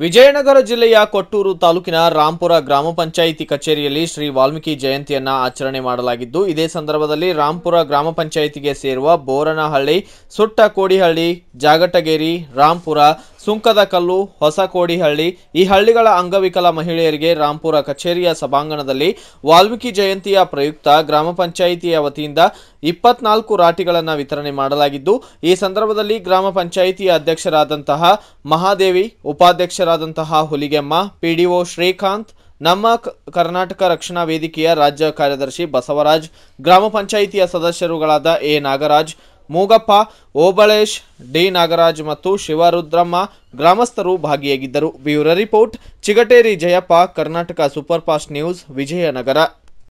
ವಿಜಯನಗರ ಜಿಲ್ಲೆಯ ಕೊಟ್ಟೂರು ತಾಲೂಕಿನ ರಾಂಪುರ ಗ್ರಾಮ ಪಂಚಾಯಿತಿ ಕಚೇರಿಯಲ್ಲಿ ಶ್ರೀ ವಾಲ್ಮೀಕಿ ಜಯಂತಿಯನ್ನ ಆಚರಣೆ ಮಾಡಲಾಗಿದ್ದು ಇದೇ ಸಂದರ್ಭದಲ್ಲಿ ರಾಂಪುರ ಗ್ರಾಮ ಪಂಚಾಯಿತಿಗೆ ಸೇರುವ ಬೋರನಹಳ್ಳಿ ಸುಟ್ಟ ಕೋಡಿಹಳ್ಳಿ ಜಾಗಟಗೇರಿ ರಾಂಪುರ ಸುಂಕದ ಹೊಸ ಕೋಡಿಹಳ್ಳಿ ಈ ಹಳ್ಳಿಗಳ ಅಂಗವಿಕಲ ಮಹಿಳೆಯರಿಗೆ ರಾಂಪುರ ಕಚೇರಿಯ ಸಭಾಂಗಣದಲ್ಲಿ ವಾಲ್ಮೀಕಿ ಜಯಂತಿಯ ಪ್ರಯುಕ್ತ ಗ್ರಾಮ ಪಂಚಾಯಿತಿಯ ವತಿಯಿಂದ ಇಪ್ಪತ್ನಾಲ್ಕು ರಾಟಿಗಳನ್ನು ವಿತರಣೆ ಮಾಡಲಾಗಿದ್ದು ಈ ಸಂದರ್ಭದಲ್ಲಿ ಗ್ರಾಮ ಪಂಚಾಯಿತಿಯ ಅಧ್ಯಕ್ಷರಾದಂತಹ ಮಹಾದೇವಿ ಉಪಾಧ್ಯಕ್ಷರಾದಂತಹ ಹುಲಿಗೆಮ್ಮ ಪಿಡಿಒ ಶ್ರೀಕಾಂತ್ ನಮ್ಮ ಕರ್ನಾಟಕ ರಕ್ಷಣಾ ವೇದಿಕೆಯ ರಾಜ್ಯ ಕಾರ್ಯದರ್ಶಿ ಬಸವರಾಜ್ ಗ್ರಾಮ ಪಂಚಾಯಿತಿಯ ಸದಸ್ಯರುಗಳಾದ ಎ ನಾಗರಾಜ್ ಮೂಗಪ್ಪ ಓಬಳೇಶ್ ಡಿ ನಾಗರಾಜ್ ಮತ್ತು ಶಿವರುದ್ರಮ್ಮ ಗ್ರಾಮಸ್ಥರು ಭಾಗಿಯಾಗಿದ್ದರು bureau report Chigateri Jayappa Karnataka superfast news Vijayanagara